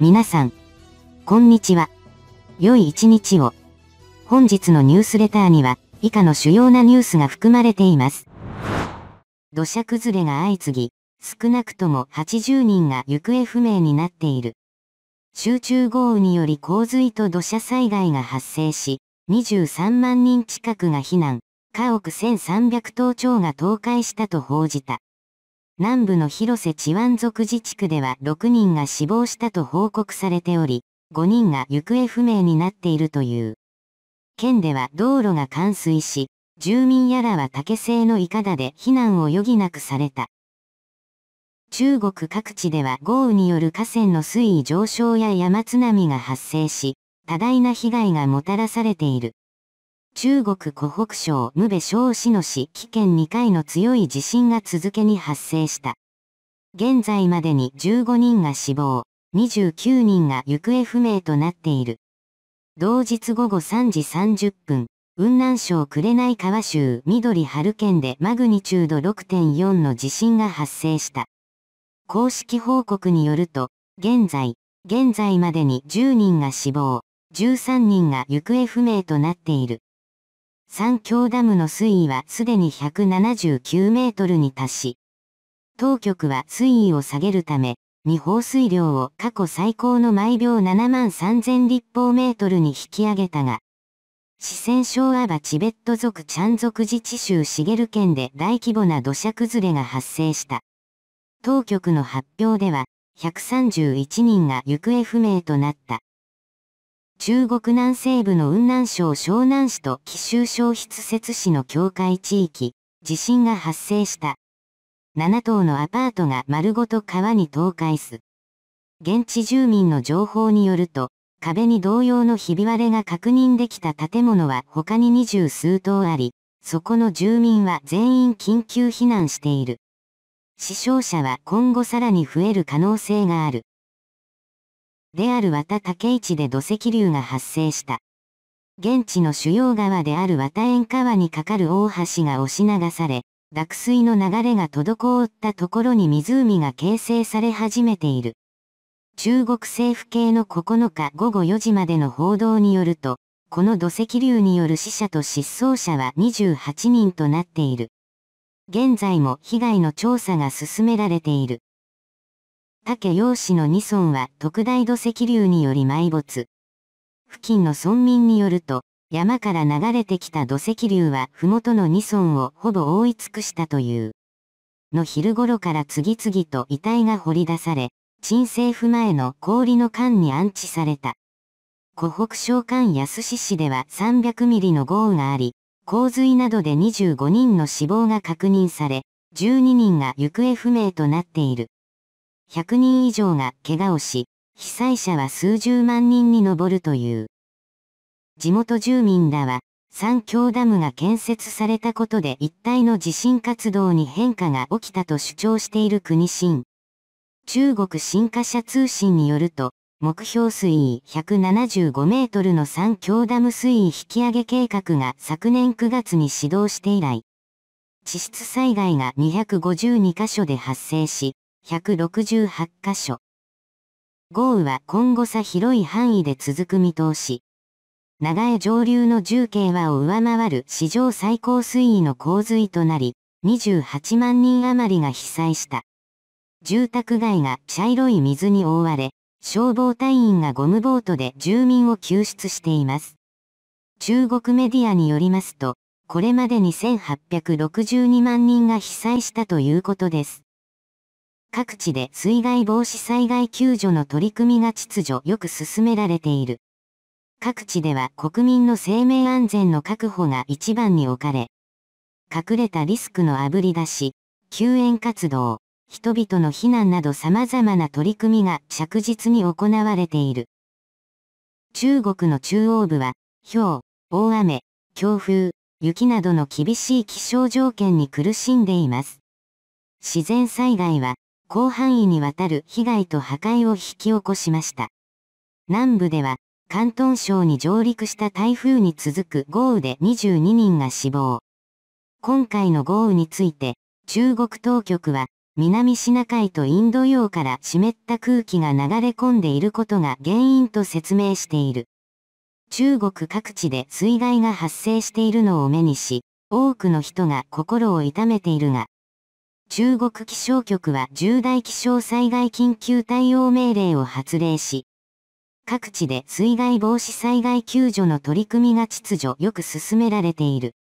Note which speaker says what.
Speaker 1: 皆さん、こんにちは。良い一日を。本日のニュースレターには、以下の主要なニュースが含まれています。土砂崩れが相次ぎ、少なくとも80人が行方不明になっている。集中豪雨により洪水と土砂災害が発生し、23万人近くが避難、家屋1300棟超が倒壊したと報じた。南部の広瀬チワン族自治区では6人が死亡したと報告されており、5人が行方不明になっているという。県では道路が冠水し、住民やらは竹製のいかだで避難を余儀なくされた。中国各地では豪雨による河川の水位上昇や山津波が発生し、多大な被害がもたらされている。中国湖北省無部省市の市危険2回の強い地震が続けに発生した。現在までに15人が死亡、29人が行方不明となっている。同日午後3時30分、雲南省紅川州緑春県でマグニチュード6.4の地震が発生した。公式報告によると、現在、現在までに10人が死亡、13人が行方不明となっている。三峡ダムの水位はすでに179メートルに達し、当局は水位を下げるため、二放水量を過去最高の毎秒7万3000立方メートルに引き上げたが、四川省アバチベット族チャン族自治州シゲル県で大規模な土砂崩れが発生した。当局の発表では、131人が行方不明となった。中国南西部の雲南省湘南市と貴州省筆雪市の境界地域、地震が発生した。7棟のアパートが丸ごと川に倒壊す。現地住民の情報によると、壁に同様のひび割れが確認できた建物は他に二十数棟あり、そこの住民は全員緊急避難している。死傷者は今後さらに増える可能性がある。である綿竹市で土石流が発生した。現地の主要川である綿縁川に架かる大橋が押し流され、濁水の流れが滞ったところに湖が形成され始めている。中国政府系の9日午後4時までの報道によると、この土石流による死者と失踪者は28人となっている。現在も被害の調査が進められている。竹陽氏の2村は特大土石流により埋没。付近の村民によると、山から流れてきた土石流は麓の2村をほぼ覆い尽くしたという。の昼頃から次々と遺体が掘り出され、鎮政府前の氷の缶に安置された。湖北省間安市市では300ミリの豪雨があり、洪水などで25人の死亡が確認され、12人が行方不明となっている。100人以上が怪我をし、被災者は数十万人に上るという。地元住民らは、三峡ダムが建設されたことで一帯の地震活動に変化が起きたと主張している国新。中国新華社通信によると、目標水位175メートルの三峡ダム水位引き上げ計画が昨年9月に始動して以来、地質災害が252カ所で発生し、168カ所。豪雨は今後さ広い範囲で続く見通し。長江上流の重慶はを上回る史上最高水位の洪水となり、28万人余りが被災した。住宅街が茶色い水に覆われ、消防隊員がゴムボートで住民を救出しています。中国メディアによりますと、これまでに1862万人が被災したということです。各地で水害防止災害救助の取り組みが秩序よく進められている。各地では国民の生命安全の確保が一番に置かれ、隠れたリスクのあぶり出し、救援活動、人々の避難など様々な取り組みが着実に行われている。中国の中央部は、氷、大雨、強風、雪などの厳しい気象条件に苦しんでいます。自然災害は、広範囲にわたる被害と破壊を引き起こしました。南部では、関東省に上陸した台風に続く豪雨で22人が死亡。今回の豪雨について、中国当局は、南シナ海とインド洋から湿った空気が流れ込んでいることが原因と説明している。中国各地で水害が発生しているのを目にし、多くの人が心を痛めているが、中国気象局は重大気象災害緊急対応命令を発令し、各地で水害防止災害救助の取り組みが秩序よく進められている。